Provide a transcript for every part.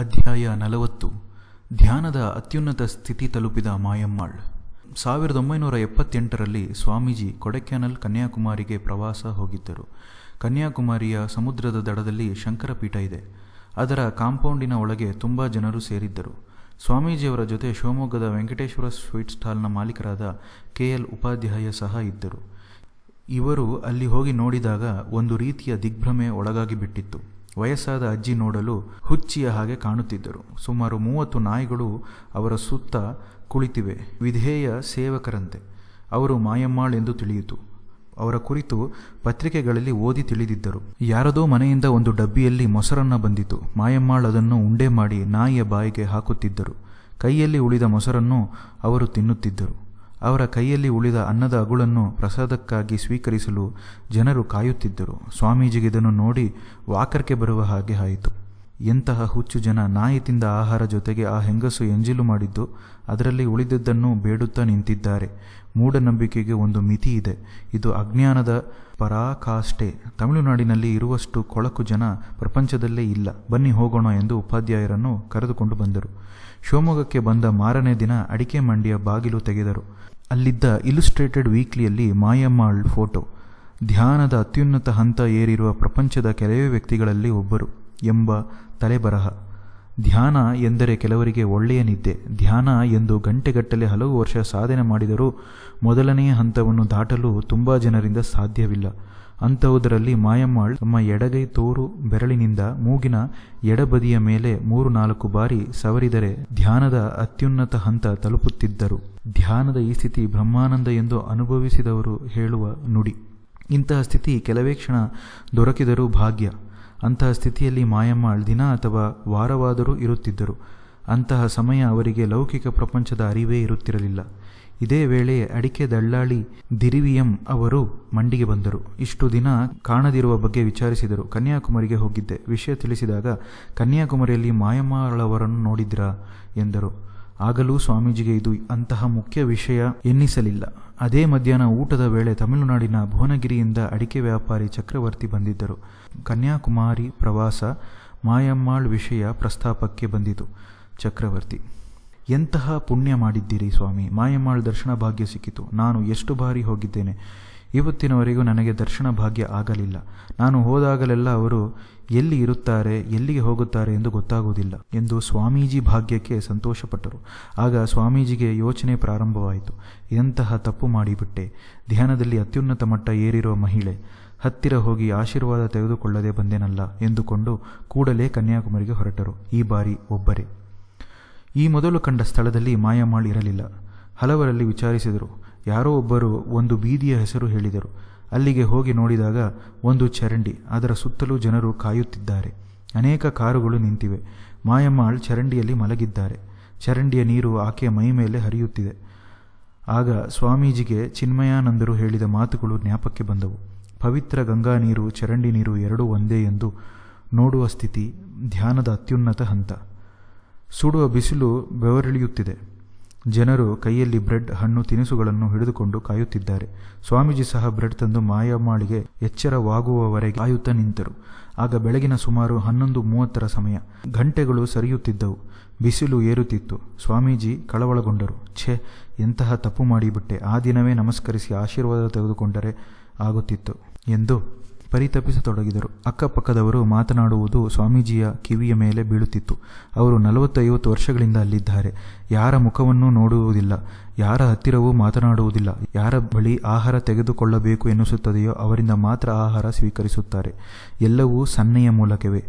ಅಧ್ಯಾಯ ನಲವತ್ತು ಧ್ಯಾನದ ಅತ್ಯುನ್ನತ ಸ್ಥಿತಿ ತಲುಪಿದ ಮಾಯಮ್ಮಾಳ್ ಸಾವಿರದ ಒಂಬೈನೂರ ಎಪ್ಪತ್ತೆಂಟರಲ್ಲಿ ಸ್ವಾಮೀಜಿ ಕೊಡೆಕ್ಯಾನಲ್ ಕನ್ಯಾಕುಮಾರಿಗೆ ಪ್ರವಾಸ ಹೋಗಿದ್ದರು ಕನ್ಯಾಕುಮಾರಿಯ ಸಮುದ್ರದ ದಡದಲ್ಲಿ ಶಂಕರಪೀಠ ಇದೆ ಅದರ ಕಾಂಪೌಂಡಿನ ಒಳಗೆ ತುಂಬ ಜನರು ಸೇರಿದ್ದರು ಸ್ವಾಮೀಜಿಯವರ ಜೊತೆ ಶಿವಮೊಗ್ಗದ ವೆಂಕಟೇಶ್ವರ ಸ್ವೀಟ್ ಸ್ಟಾಲ್ನ ಮಾಲೀಕರಾದ ಕೆ ಎಲ್ ಉಪಾಧ್ಯಾಯ ಸಹ ಇದ್ದರು ಇವರು ಅಲ್ಲಿ ಹೋಗಿ ನೋಡಿದಾಗ ಒಂದು ರೀತಿಯ ದಿಗ್ಭ್ರಮೆ ಒಳಗಾಗಿ ಬಿಟ್ಟಿತ್ತು ವಯಸ್ಸಾದ ಅಜ್ಜಿ ನೋಡಲು ಹುಚ್ಚಿಯ ಹಾಗೆ ಕಾಣುತ್ತಿದ್ದರು ಸುಮಾರು ಮೂವತ್ತು ನಾಯಿಗಳು ಅವರ ಸುತ್ತ ಕುಳಿತಿವೆ ವಿಧೇಯ ಸೇವಕರಂತೆ ಅವರು ಮಾಯಮ್ಮಾಳ್ ಎಂದು ತಿಳಿಯಿತು ಅವರ ಕುರಿತು ಪತ್ರಿಕೆಗಳಲ್ಲಿ ಓದಿ ತಿಳಿದಿದ್ದರು ಯಾರದೋ ಮನೆಯಿಂದ ಒಂದು ಡಬ್ಬಿಯಲ್ಲಿ ಮೊಸರನ್ನ ಬಂದಿತು ಮಾಯಮ್ಮಾಳ್ ಅದನ್ನು ಉಂಡೆ ಮಾಡಿ ನಾಯಿಯ ಬಾಯಿಗೆ ಹಾಕುತ್ತಿದ್ದರು ಕೈಯಲ್ಲಿ ಉಳಿದ ಮೊಸರನ್ನು ಅವರು ತಿನ್ನುತ್ತಿದ್ದರು ಅವರ ಕೈಯಲ್ಲಿ ಉಳಿದ ಅನ್ನದ ಅಗುಳನ್ನು ಪ್ರಸಾದಕ್ಕಾಗಿ ಸ್ವೀಕರಿಸಲು ಜನರು ಕಾಯುತ್ತಿದ್ದರು ಸ್ವಾಮೀಜಿಗೆ ಇದನ್ನು ನೋಡಿ ವಾಕರ್ಕೆ ಬರುವ ಹಾಗೆ ಆಯಿತು ಎಂತಹ ಹುಚ್ಚು ಜನ ನಾಯಿ ತಿಂದ ಆಹಾರ ಜೊತೆಗೆ ಆ ಹೆಂಗಸು ಎಂಜಿಲು ಮಾಡಿದ್ದು ಅದರಲ್ಲಿ ಉಳಿದದ್ದನ್ನು ಬೇಡುತ್ತಾ ನಿಂತಿದ್ದಾರೆ ಮೂಢನಂಬಿಕೆಗೆ ಒಂದು ಮಿತಿ ಇದೆ ಇದು ಅಜ್ಞಾನದ ಪರಾಕಾಷ್ಠೆ ತಮಿಳುನಾಡಿನಲ್ಲಿ ಇರುವಷ್ಟು ಕೊಳಕು ಜನ ಪ್ರಪಂಚದಲ್ಲೇ ಇಲ್ಲ ಬನ್ನಿ ಹೋಗೋಣ ಎಂದು ಉಪಾಧ್ಯಾಯರನ್ನು ಕರೆದುಕೊಂಡು ಬಂದರು ಶಿವಮೊಗ್ಗಕ್ಕೆ ಬಂದ ಮಾರನೇ ದಿನ ಅಡಿಕೆ ಮಂಡಿಯ ಬಾಗಿಲು ತೆಗೆದರು ಅಲ್ಲಿದ್ದ ಇಲುಸ್ಟ್ರೇಟೆಡ್ ವೀಕ್ಲಿಯಲ್ಲಿ ಮಾಯಮ್ಮಾಳ್ ಫೋಟೋ ಧ್ಯಾನದ ಅತ್ಯುನ್ನತ ಹಂತ ಏರಿರುವ ಪ್ರಪಂಚದ ಕೆಲವೇ ವ್ಯಕ್ತಿಗಳಲ್ಲಿ ಒಬ್ಬರು ಎಂಬ ತಲೆಬರಹ ಧ್ಯಾನ ಎಂದರೆ ಕೆಲವರಿಗೆ ಒಳ್ಳೆಯ ನಿದ್ದೆ ಧ್ಯಾನ ಎಂದು ಗಂಟೆಗಟ್ಟಲೆ ಹಲವು ವರ್ಷ ಸಾಧನೆ ಮಾಡಿದರೂ ಮೊದಲನೆಯ ಹಂತವನ್ನು ದಾಟಲು ತುಂಬ ಜನರಿಂದ ಸಾಧ್ಯವಿಲ್ಲ ಅಂಥವುದರಲ್ಲಿ ಮಾಯಮ್ಮಾಳ್ ತಮ್ಮ ಎಡಗೈ ತೋರು ಬೆರಳಿನಿಂದ ಮೂಗಿನ ಎಡಬದಿಯ ಮೇಲೆ ಮೂರು ನಾಲ್ಕು ಬಾರಿ ಸವರಿದರೆ ಧ್ಯಾನದ ಅತ್ಯುನ್ನತ ಹಂತ ತಲುಪುತ್ತಿದ್ದರು ಧ್ಯಾನದ ಈ ಸ್ಥಿತಿ ಬ್ರಹ್ಮಾನಂದ ಎಂದು ಅನುಭವಿಸಿದವರು ಹೇಳುವ ನುಡಿ ಇಂತಹ ಸ್ಥಿತಿ ಕೆಲವೇ ಕ್ಷಣ ದೊರಕಿದರೂ ಭಾಗ್ಯ ಅಂತಹ ಸ್ಥಿತಿಯಲ್ಲಿ ಮಾಯಮ್ಮ ದಿನ ಅಥವಾ ವಾರವಾದರೂ ಇರುತ್ತಿದ್ದರು ಅಂತಹ ಸಮಯ ಅವರಿಗೆ ಲೌಕಿಕ ಪ್ರಪಂಚದ ಅರಿವೇ ಇರುತ್ತಿರಲಿಲ್ಲ ಇದೇ ವೇಳೆ ಅಡಿಕೆ ದಳ್ಳಾಳಿ ದಿರಿವಿಯಂ ಅವರು ಮಂಡಿಗೆ ಬಂದರು ಇಷ್ಟು ದಿನ ಕಾಣದಿರುವ ಬಗ್ಗೆ ವಿಚಾರಿಸಿದರು ಕನ್ಯಾಕುಮಾರಿಗೆ ಹೋಗಿದ್ದೆ ವಿಷಯ ತಿಳಿಸಿದಾಗ ಕನ್ಯಾಕುಮಾರಿಯಲ್ಲಿ ಮಾಯಮ್ಮಳವರನ್ನು ನೋಡಿದ್ರಾ ಎಂದರು ಆಗಲೂ ಸ್ವಾಮೀಜಿಗೆ ಇದು ಅಂತಹ ಮುಖ್ಯ ವಿಷಯ ಎನ್ನಿಸಲಿಲ್ಲ ಅದೇ ಮಧ್ಯಾಹ್ನ ಊಟದ ವೇಳೆ ತಮಿಳುನಾಡಿನ ಭುವನಗಿರಿಯಿಂದ ಅಡಿಕೆ ವ್ಯಾಪಾರಿ ಚಕ್ರವರ್ತಿ ಬಂದಿದ್ದರು ಕನ್ಯಾಕುಮಾರಿ ಪ್ರವಾಸ ಮಾಯಮ್ಮಾಳ್ ವಿಷಯ ಪ್ರಸ್ತಾಪಕ್ಕೆ ಬಂದಿತು ಚಕ್ರವರ್ತಿ ಎಂತಹ ಪುಣ್ಯ ಮಾಡಿದ್ದೀರಿ ಸ್ವಾಮಿ ಮಾಯಮ್ಮಾಳ್ ದರ್ಶನ ಭಾಗ್ಯ ಸಿಕ್ಕಿತು ನಾನು ಎಷ್ಟು ಬಾರಿ ಹೋಗಿದ್ದೇನೆ ಇವತ್ತಿನವರೆಗೂ ನನಗೆ ದರ್ಶನ ಭಾಗ್ಯ ಆಗಲಿಲ್ಲ ನಾನು ಹೋದಾಗಲೆಲ್ಲ ಅವರು ಎಲ್ಲಿ ಇರುತ್ತಾರೆ ಎಲ್ಲಿಗೆ ಹೋಗುತ್ತಾರೆ ಎಂದು ಗೊತ್ತಾಗುವುದಿಲ್ಲ ಎಂದು ಸ್ವಾಮೀಜಿ ಭಾಗ್ಯಕ್ಕೆ ಸಂತೋಷಪಟ್ಟರು ಆಗ ಸ್ವಾಮೀಜಿಗೆ ಯೋಚನೆ ಪ್ರಾರಂಭವಾಯಿತು ಎಂತಹ ತಪ್ಪು ಮಾಡಿಬಿಟ್ಟೆ ಧ್ಯಾನದಲ್ಲಿ ಅತ್ಯುನ್ನತ ಮಟ್ಟ ಏರಿರುವ ಮಹಿಳೆ ಹತ್ತಿರ ಹೋಗಿ ಆಶೀರ್ವಾದ ತೆಗೆದುಕೊಳ್ಳದೆ ಬಂದೇನಲ್ಲ ಎಂದುಕೊಂಡು ಕೂಡಲೇ ಕನ್ಯಾಕುಮಾರಿಗೆ ಹೊರಟರು ಈ ಬಾರಿ ಒಬ್ಬರೇ ಈ ಮೊದಲು ಕಂಡ ಸ್ಥಳದಲ್ಲಿ ಮಾಯಮಾಳ್ ಇರಲಿಲ್ಲ ಹಲವರಲ್ಲಿ ವಿಚಾರಿಸಿದರು ಯಾರೋ ಒಬ್ಬರು ಒಂದು ಬೀದಿಯ ಹೆಸರು ಹೇಳಿದರು ಅಲ್ಲಿಗೆ ಹೋಗಿ ನೋಡಿದಾಗ ಒಂದು ಚರಂಡಿ ಅದರ ಸುತ್ತಲೂ ಜನರು ಕಾಯುತ್ತಿದ್ದಾರೆ ಅನೇಕ ಕಾರುಗಳು ನಿಂತಿವೆ ಮಾಯಮ್ಮಾಳ್ ಚರಂಡಿಯಲ್ಲಿ ಮಲಗಿದ್ದಾರೆ ಚರಂಡಿಯ ನೀರು ಆಕೆಯ ಮೈ ಮೇಲೆ ಹರಿಯುತ್ತಿದೆ ಆಗ ಸ್ವಾಮೀಜಿಗೆ ಚಿನ್ಮಯಾನಂದರು ಹೇಳಿದ ಮಾತುಗಳು ಜ್ಞಾಪಕ್ಕೆ ಬಂದವು ಪವಿತ್ರ ಗಂಗಾ ನೀರು ಚರಂಡಿ ನೀರು ಎರಡೂ ಒಂದೇ ಎಂದು ನೋಡುವ ಸ್ಥಿತಿ ಧ್ಯಾನದ ಅತ್ಯುನ್ನತ ಹಂತ ಸುಡುವ ಬಿಸಿಲು ಬೆವರಿಳಿಯುತ್ತಿದೆ ಜನರು ಕೈಯಲ್ಲಿ ಬ್ರೆಡ್ ಹಣ್ಣು ತಿನಿಸುಗಳನ್ನು ಹಿಡಿದುಕೊಂಡು ಕಾಯುತ್ತಿದ್ದಾರೆ ಸ್ವಾಮೀಜಿ ಸಹ ಬ್ರೆಡ್ ತಂದು ಮಾಯಮ್ಮಾಳಿಗೆ ಎಚ್ಚರವಾಗುವವರೆಗೆ ಕಾಯುತ್ತಾ ನಿಂತರು ಆಗ ಬೆಳಗಿನ ಸುಮಾರು ಹನ್ನೊಂದು ಮೂವತ್ತರ ಸಮಯ ಗಂಟೆಗಳು ಸರಿಯುತ್ತಿದ್ದವು ಬಿಸಿಲು ಏರುತ್ತಿತ್ತು ಸ್ವಾಮೀಜಿ ಕಳವಳಗೊಂಡರು ಛೆ ಎಂತಹ ತಪ್ಪು ಮಾಡಿಬಿಟ್ಟೆ ಆ ದಿನವೇ ನಮಸ್ಕರಿಸಿ ಆಶೀರ್ವಾದ ತೆಗೆದುಕೊಂಡರೆ ಆಗುತ್ತಿತ್ತು ಎಂದು ಪರಿತಪಿಸತೊಡಗಿದರು ಅಕ್ಕಪಕ್ಕದವರು ಮಾತನಾಡುವುದು ಸ್ವಾಮೀಜಿಯ ಕಿವಿಯ ಮೇಲೆ ಬೀಳುತ್ತಿತ್ತು ಅವರು ನಲವತ್ತೈವತ್ತು ವರ್ಷಗಳಿಂದ ಅಲ್ಲಿದ್ದಾರೆ ಯಾರ ಮುಖವನ್ನೂ ನೋಡುವುದಿಲ್ಲ ಯಾರ ಹತ್ತಿರವೂ ಮಾತನಾಡುವುದಿಲ್ಲ ಯಾರ ಬಳಿ ಆಹಾರ ತೆಗೆದುಕೊಳ್ಳಬೇಕು ಎನ್ನಿಸುತ್ತದೆಯೋ ಅವರಿಂದ ಮಾತ್ರ ಆಹಾರ ಸ್ವೀಕರಿಸುತ್ತಾರೆ ಎಲ್ಲವೂ ಸನ್ನೆಯ ಮೂಲಕವೇ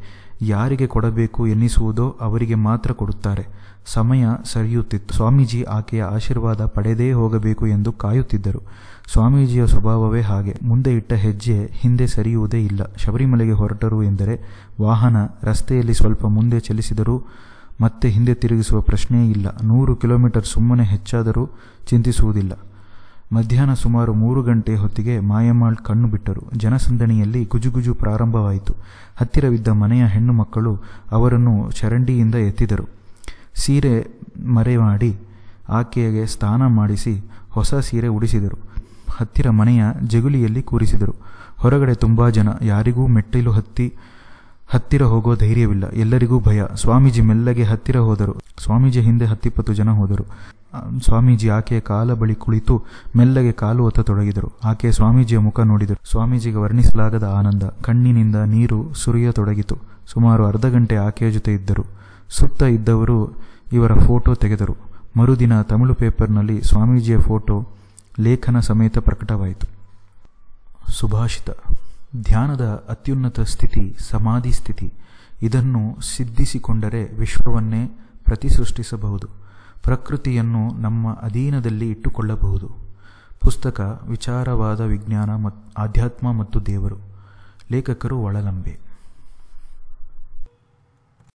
ಯಾರಿಗೆ ಕೊಡಬೇಕು ಎನ್ನಿಸುವುದೋ ಅವರಿಗೆ ಮಾತ್ರ ಕೊಡುತ್ತಾರೆ ಸಮಯ ಸರಿಯುತ್ತಿತ್ತು ಸ್ವಾಮೀಜಿ ಆಕೆಯ ಆಶೀರ್ವಾದ ಪಡೆದೇ ಹೋಗಬೇಕು ಎಂದು ಕಾಯುತ್ತಿದ್ದರು ಸ್ವಾಮೀಜಿಯ ಸ್ವಭಾವವೇ ಹಾಗೆ ಮುಂದೆ ಇಟ್ಟ ಹೆಜ್ಜೆ ಹಿಂದೆ ಸರಿಯುವುದೇ ಇಲ್ಲ ಶಬರಿಮಲೆಗೆ ಹೊರಟರು ಎಂದರೆ ವಾಹನ ರಸ್ತೆಯಲ್ಲಿ ಸ್ವಲ್ಪ ಮುಂದೆ ಚಲಿಸಿದರೂ ಮತ್ತೆ ಹಿಂದೆ ತಿರುಗಿಸುವ ಪ್ರಶ್ನೆಯೇ ಇಲ್ಲ ನೂರು ಕಿಲೋಮೀಟರ್ ಸುಮ್ಮನೆ ಹೆಚ್ಚಾದರೂ ಚಿಂತಿಸುವುದಿಲ್ಲ ಮಧ್ಯಾಹ್ನ ಸುಮಾರು ಮೂರು ಗಂಟೆ ಹೊತ್ತಿಗೆ ಮಾಯಮಾಳ್ ಕಣ್ಣು ಬಿಟ್ಟರು ಜನಸಂದಣಿಯಲ್ಲಿ ಗುಜುಗುಜು ಪ್ರಾರಂಭವಾಯಿತು ಹತ್ತಿರವಿದ್ದ ಮನೆಯ ಹೆಣ್ಣು ಮಕ್ಕಳು ಅವರನ್ನು ಚರಂಡಿಯಿಂದ ಎತ್ತಿದರು ಸೀರೆ ಮರೆ ಮಾಡಿ ಆಕೆಗೆ ಸ್ನಾನ ಮಾಡಿಸಿ ಹೊಸ ಸೀರೆ ಉಡಿಸಿದರು ಹತ್ತಿರ ಮನೆಯ ಜಗುಲಿಯಲ್ಲಿ ಕೂರಿಸಿದರು ಹೊರಗಡೆ ತುಂಬ ಜನ ಯಾರಿಗೂ ಮೆಟ್ಟಿಲು ಹತ್ತಿ ಹತ್ತಿರ ಹೋಗೋ ಧೈರ್ಯವಿಲ್ಲ ಎಲ್ಲರಿಗೂ ಭಯ ಸ್ವಾಮೀಜಿ ಮೆಲ್ಲಗೆ ಹತ್ತಿರ ಹೋದರು ಸ್ವಾಮೀಜಿ ಹಿಂದೆ ಹತ್ತಿಪ್ಪತ್ತು ಜನ ಹೋದರು ಸ್ವಾಮೀಜಿ ಆಕೆಯ ಕಾಲ ಬಳಿ ಕುಳಿತು ಮೆಲ್ಲಗೆ ಕಾಲು ತೊಡಗಿದರು ಆಕೆ ಸ್ವಾಮೀಜಿಯ ಮುಖ ನೋಡಿದರು ಸ್ವಾಮೀಜಿಗೆ ವರ್ಣಿಸಲಾಗದ ಆನಂದ ಕಣ್ಣಿನಿಂದ ನೀರು ಸುರಿಯತೊಡಗಿತು ಸುಮಾರು ಅರ್ಧ ಗಂಟೆ ಆಕೆಯ ಜೊತೆ ಇದ್ದರು ಸುತ್ತ ಇದ್ದವರು ಇವರ ಫೋಟೋ ತೆಗೆದರು ಮರುದಿನ ತಮಿಳು ಪೇಪರ್ನಲ್ಲಿ ಸ್ವಾಮೀಜಿಯ ಫೋಟೋ ಲೇಖನ ಸಮೇತ ಪ್ರಕಟವಾಯಿತು ಸುಭಾಷಿತ ಧ್ಯಾನದ ಅತ್ಯುನ್ನತ ಸ್ಥಿತಿ ಸಮಾಧಿ ಸ್ಥಿತಿ ಇದನ್ನು ಸಿದ್ಧಿಸಿಕೊಂಡರೆ ವಿಶ್ವವನ್ನೇ ಸೃಷ್ಟಿಸಬಹುದು ಪ್ರಕೃತಿಯನ್ನು ನಮ್ಮ ಅಧೀನದಲ್ಲಿ ಇಟ್ಟುಕೊಳ್ಳಬಹುದು ಪುಸ್ತಕ ವಿಚಾರವಾದ ವಿಜ್ಞಾನ ಮತ್ತು ಆಧ್ಯಾತ್ಮ ಮತ್ತು ದೇವರು ಲೇಖಕರು ಒಳಲಂಬೆ